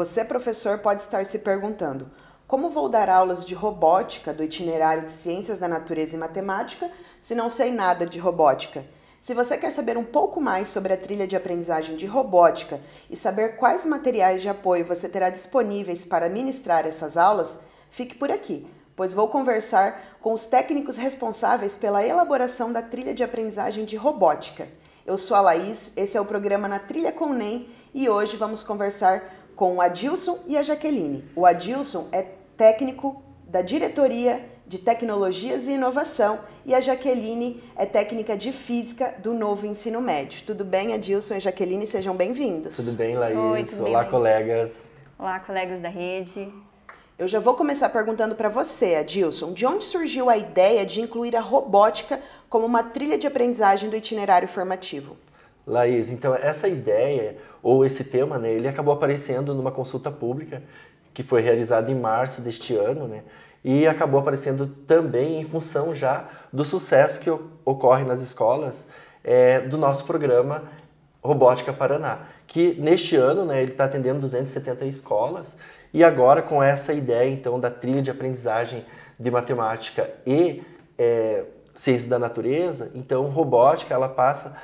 Você, professor, pode estar se perguntando: como vou dar aulas de robótica do itinerário de Ciências da Natureza e Matemática se não sei nada de robótica? Se você quer saber um pouco mais sobre a trilha de aprendizagem de robótica e saber quais materiais de apoio você terá disponíveis para ministrar essas aulas, fique por aqui, pois vou conversar com os técnicos responsáveis pela elaboração da trilha de aprendizagem de robótica. Eu sou a Laís, esse é o programa Na Trilha com o NEM e hoje vamos conversar com o Adilson e a Jaqueline. O Adilson é técnico da diretoria de tecnologias e inovação e a Jaqueline é técnica de física do novo ensino médio. Tudo bem, Adilson e Jaqueline, sejam bem-vindos. Tudo bem, Laís? Oi, tudo Olá, bem, colegas. Olá, colegas da rede. Eu já vou começar perguntando para você, Adilson, de onde surgiu a ideia de incluir a robótica como uma trilha de aprendizagem do itinerário formativo? Laís. Então, essa ideia ou esse tema, né, ele acabou aparecendo numa consulta pública que foi realizada em março deste ano, né? E acabou aparecendo também em função já do sucesso que ocorre nas escolas é, do nosso programa Robótica Paraná, que neste ano, né, ele está atendendo 270 escolas e agora com essa ideia então da trilha de aprendizagem de matemática e é, ciência da natureza, então robótica ela passa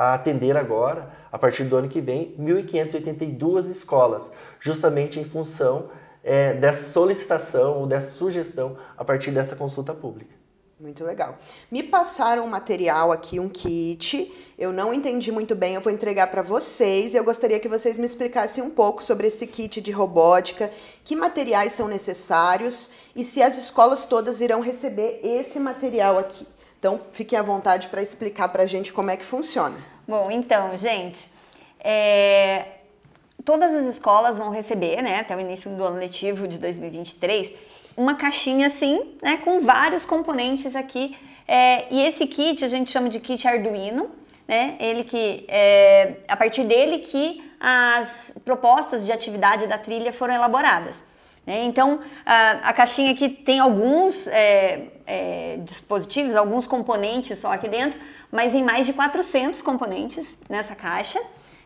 a atender agora, a partir do ano que vem, 1.582 escolas, justamente em função é, dessa solicitação ou dessa sugestão a partir dessa consulta pública. Muito legal. Me passaram um material aqui, um kit. Eu não entendi muito bem, eu vou entregar para vocês. Eu gostaria que vocês me explicassem um pouco sobre esse kit de robótica, que materiais são necessários e se as escolas todas irão receber esse material aqui. Então, fiquem à vontade para explicar para a gente como é que funciona. Bom, então, gente, é... todas as escolas vão receber, né, até o início do ano letivo de 2023, uma caixinha assim, né, com vários componentes aqui. É... E esse kit a gente chama de kit Arduino, né? Ele que é a partir dele que as propostas de atividade da trilha foram elaboradas. Né? Então, a, a, caixinha aqui tem alguns é, é, dispositivos, alguns componentes só aqui dentro, mas em mais de 400 componentes nessa caixa,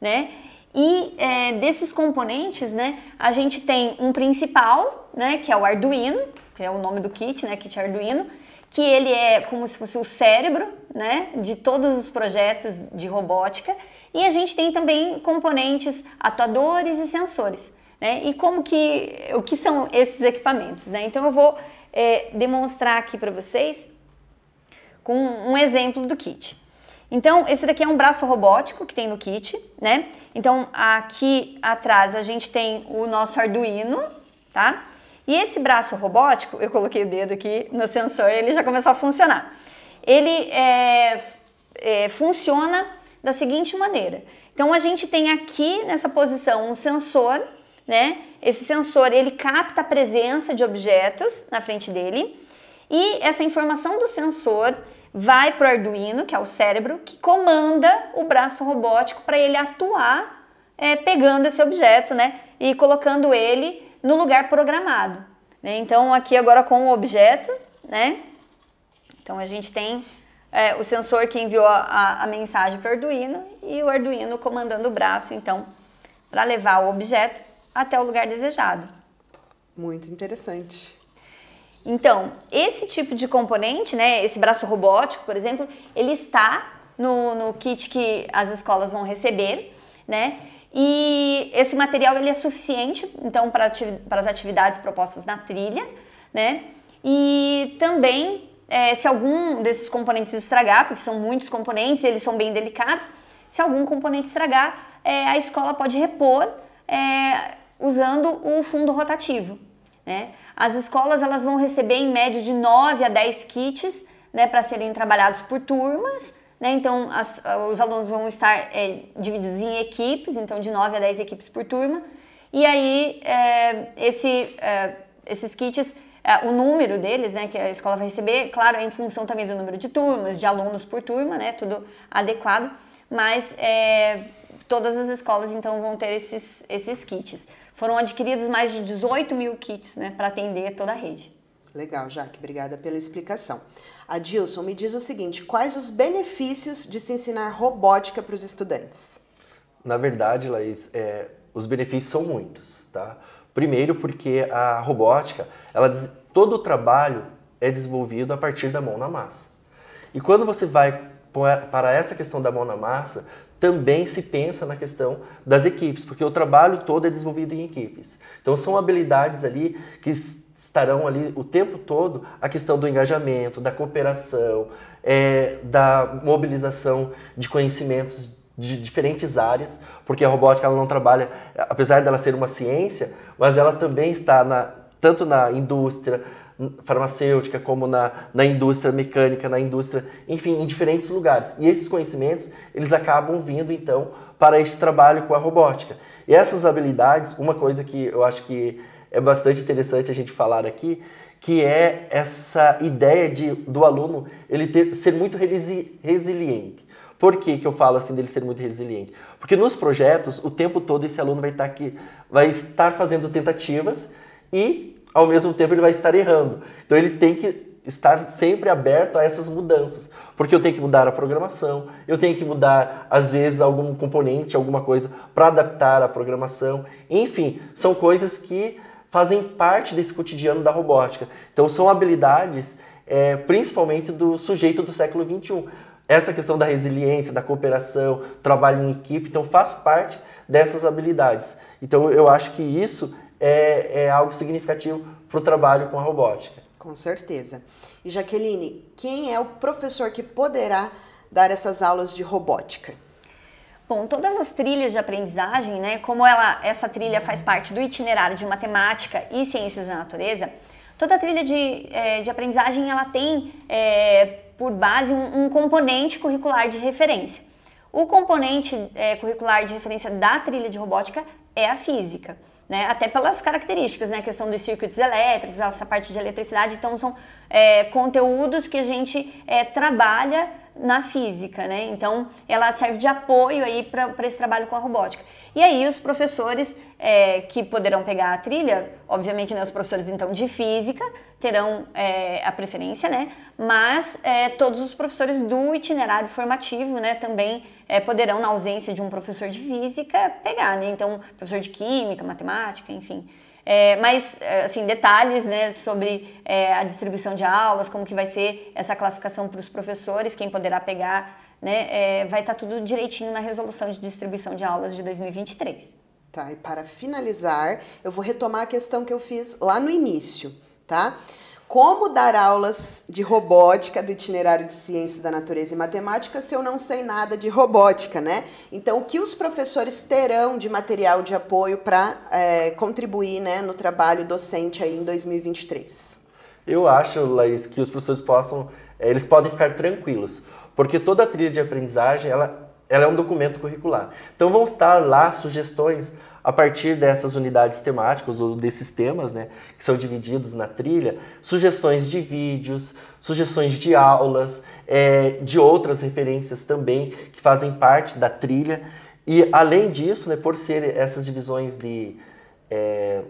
né? E é, desses componentes, né, a gente tem um principal, né, que é o Arduino, que é o nome do kit, né, kit Arduino, que ele é como se fosse o cérebro, né, de todos os projetos de robótica. E a gente tem também componentes atuadores e sensores. Né? E como que, o que são esses equipamentos? Né? Então eu vou é, demonstrar aqui para vocês com um exemplo do kit. Então, esse daqui é um braço robótico que tem no kit, né? Então, aqui atrás a gente tem o nosso Arduino, tá? E esse braço robótico, eu coloquei o dedo aqui no sensor, ele já começou a funcionar. Ele é, é, funciona da seguinte maneira. Então, a gente tem aqui nessa posição um sensor né? Esse sensor ele capta a presença de objetos na frente dele e essa informação do sensor vai para o Arduino, que é o cérebro, que comanda o braço robótico para ele atuar é, pegando esse objeto, né? E colocando ele no lugar programado. Né? Então aqui agora com o objeto, né? Então a gente tem é, o sensor que enviou a, a mensagem para o Arduino e o Arduino comandando o braço, então, para levar o objeto até o lugar desejado. Muito interessante. Então, esse tipo de componente, né, esse braço robótico, por exemplo, ele está no, no kit que as escolas vão receber, né? E esse material ele é suficiente, então, para as atividades propostas na trilha, né? E também, é, se algum desses componentes estragar, porque são muitos componentes, eles são bem delicados, se algum componente estragar, é, a escola pode repor é, usando o fundo rotativo. Né? As escolas elas vão receber em média de 9 a 10 kits né, para serem trabalhados por turmas. Né? Então, as, os alunos vão estar é, divididos em equipes, então de 9 a 10 equipes por turma. E aí, é, esse, é, esses kits, é, o número deles né, que a escola vai receber, claro, é em função também do número de turmas, de alunos por turma, né, tudo adequado, mas é, todas as escolas então vão ter esses, esses kits. Foram adquiridos mais de 18 mil kits né, para atender toda a rede. Legal, Jaque, obrigada pela explicação. Adilson, me diz o seguinte: quais os benefícios de se ensinar robótica para os estudantes? Na verdade, Laís, é, os benefícios são muitos, tá? Primeiro, porque a robótica, ela, todo o trabalho é desenvolvido a partir da mão na massa. E quando você vai para essa questão da mão na massa, também se pensa na questão das equipes, porque o trabalho todo é desenvolvido em equipes. Então são habilidades ali que estarão ali o tempo todo a questão do engajamento, da cooperação, é, da mobilização de conhecimentos de diferentes áreas, porque a robótica ela não trabalha, apesar dela ser uma ciência, mas ela também está na, tanto na indústria, farmacêutica, como na, na indústria mecânica, na indústria, enfim, em diferentes lugares. E esses conhecimentos, eles acabam vindo, então, para esse trabalho com a robótica. E essas habilidades, uma coisa que eu acho que é bastante interessante a gente falar aqui, que é essa ideia de, do aluno ele ter, ser muito resi resiliente. Por que, que eu falo assim dele ser muito resiliente? Porque nos projetos, o tempo todo esse aluno vai estar tá aqui, vai estar fazendo tentativas e ao mesmo tempo ele vai estar errando. Então ele tem que estar sempre aberto a essas mudanças, porque eu tenho que mudar a programação, eu tenho que mudar às vezes algum componente, alguma coisa para adaptar a programação. Enfim, são coisas que fazem parte desse cotidiano da robótica. Então são habilidades, é, principalmente do sujeito do século 21. Essa questão da resiliência, da cooperação, trabalho em equipe, então faz parte dessas habilidades. Então eu acho que isso é, é algo significativo para o trabalho com a robótica. Com certeza. E Jaqueline, quem é o professor que poderá dar essas aulas de robótica? Bom, todas as trilhas de aprendizagem, né, como ela, essa trilha faz parte do itinerário de matemática e ciências da natureza, toda trilha de, é, de aprendizagem ela tem é, por base um, um, componente curricular de referência. O componente é, curricular de referência da trilha de robótica é a física né? Até pelas características, né? A questão dos circuitos elétricos, essa parte de eletricidade. Então, são é, conteúdos que a gente é, trabalha na física, né? Então ela serve de apoio aí para esse trabalho com a robótica. E aí os professores é, que poderão pegar a trilha, obviamente né, os professores então de física terão é, a preferência, né? Mas é, todos os professores do itinerário formativo, né, também é, poderão, na ausência de um professor de física, pegar, né? Então professor de química, matemática, enfim. É, mas, é, assim, detalhes né, sobre é, a distribuição de aulas, como que vai ser essa classificação para os professores, quem poderá pegar, né, é, vai estar tá tudo direitinho na resolução de distribuição de aulas de 2023. Tá, e para finalizar, eu vou retomar a questão que eu fiz lá no início, tá? Tá? Como dar aulas de robótica do itinerário de ciências da natureza e matemática se eu não sei nada de robótica, né? Então, o que os professores terão de material de apoio para é, contribuir né, no trabalho docente aí em 2023? Eu acho, Laís, que os professores possam, é, eles podem ficar tranquilos, porque toda a trilha de aprendizagem, ela, ela é um documento curricular. Então, vão estar lá sugestões a partir dessas unidades temáticas ou desses temas, né, que são divididos na trilha, sugestões de vídeos, sugestões de aulas, é, de outras referências também que fazem parte da trilha. E além disso, né, por ser essas divisões de é,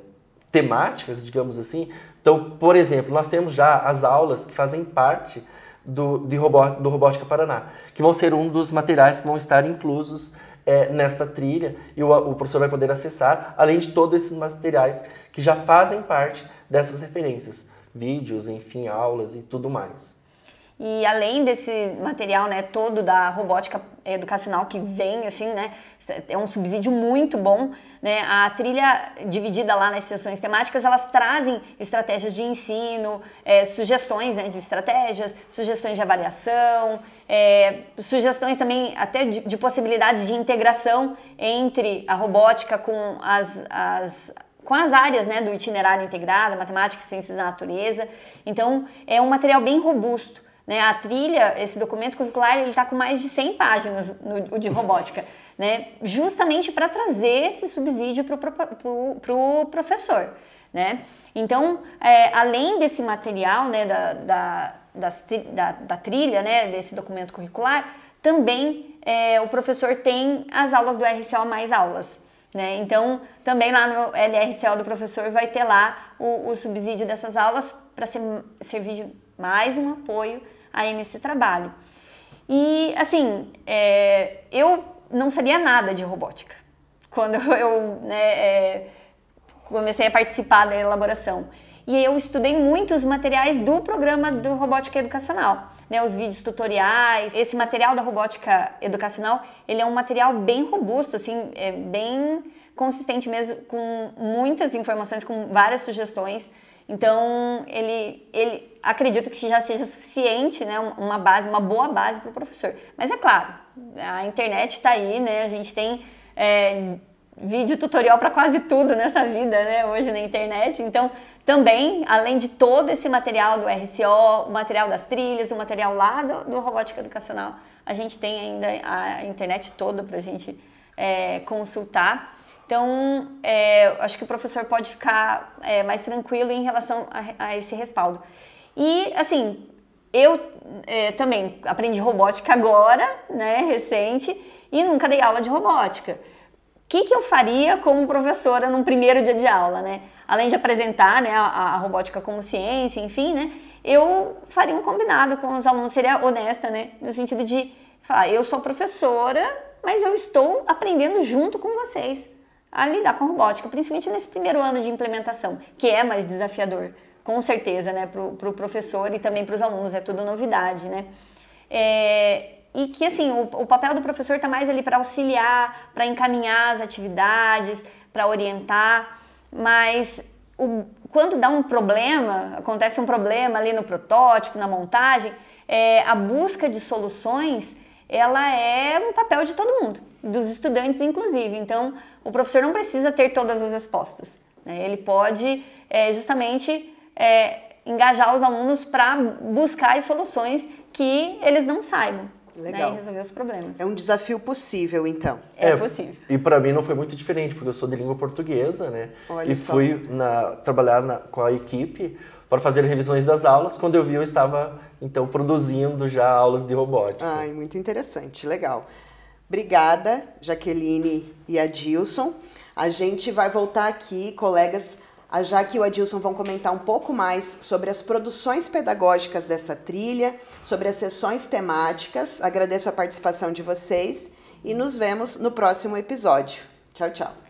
temáticas, digamos assim, então, por exemplo, nós temos já as aulas que fazem parte do, de robó, do Robótica Paraná, que vão ser um dos materiais que vão estar inclusos é, nesta trilha e o, o, professor vai poder acessar, além de todos esses materiais que já fazem parte dessas referências, vídeos, enfim, aulas e tudo mais. E além desse material, né, todo da robótica educacional que vem, assim, né, é um subsídio muito bom, né, a trilha dividida lá nas sessões temáticas, elas trazem estratégias de ensino, é, sugestões, né, de estratégias, sugestões de avaliação, é, sugestões também até de, de possibilidades de integração entre a robótica com as, as com as áreas né, do itinerário integrado, matemática, ciências da natureza. Então, é um material bem robusto. Né? A trilha, esse documento curricular, ele está com mais de 100 páginas no, de robótica, né? justamente para trazer esse subsídio para o pro, pro, pro professor. Né? Então, é, além desse material né, da, da, das, da, da trilha, né, desse documento curricular, também é, o professor tem as aulas do RCO mais aulas. Né? Então, também lá no LRCO do professor vai ter lá o, o subsídio dessas aulas para ser, servir de mais um apoio aí nesse trabalho. E assim, é, eu não sabia nada de robótica quando eu né, é, comecei a participar da elaboração. E eu estudei muitos materiais do programa do Robótica Educacional, né, os vídeos tutoriais. Esse material da Robótica Educacional, ele é um material bem robusto, assim, é bem consistente mesmo, com muitas informações, com várias sugestões então, ele, ele acredito que já seja suficiente, né, uma base, uma boa base para o professor. Mas é claro, a internet está aí, né, a gente tem é, vídeo tutorial para quase tudo nessa vida, né, hoje na internet. Então, também, além de todo esse material do RCO, o material das trilhas, o material lá do, do Robótica Educacional, a gente tem ainda a internet toda para a gente é, consultar. Então, é, acho que o professor pode ficar é, mais tranquilo em relação a, a, esse respaldo. E, assim, eu é, também aprendi robótica agora, né, recente, e nunca dei aula de robótica. O que, que eu faria como professora num primeiro dia de aula, né? Além de apresentar né, a, a robótica como ciência, enfim, né? Eu faria um combinado com os alunos, seria honesta, né? No sentido de falar, eu sou professora, mas eu estou aprendendo junto com vocês a lidar com robótica, principalmente nesse primeiro ano de implementação, que é mais desafiador, com certeza, né, para o pro professor e também para os alunos, é tudo novidade, né. É, e que, assim, o, o papel do professor está mais ali para auxiliar, para encaminhar as atividades, para orientar, mas o, quando dá um problema, acontece um problema ali no protótipo, na montagem, é, a busca de soluções, ela é um papel de todo mundo, dos estudantes inclusive. Então, o professor não precisa ter todas as respostas. Né? Ele pode é, justamente é, engajar os alunos para buscar soluções que eles não saibam. Né? Legal. Né, resolver os problemas. É um desafio possível, então. É, é possível. E para mim não foi muito diferente, porque eu sou de língua portuguesa, né? Olha e só. fui na, trabalhar na, com a equipe para fazer revisões das aulas. Quando eu vi, eu estava então produzindo já aulas de robótica. Ai, muito interessante, legal. Obrigada, Jaqueline e Adilson. A gente vai voltar aqui, colegas. A Jaque e o Adilson vão comentar um pouco mais sobre as produções pedagógicas dessa trilha, sobre as sessões temáticas. Agradeço a participação de vocês e nos vemos no próximo episódio. Tchau, tchau.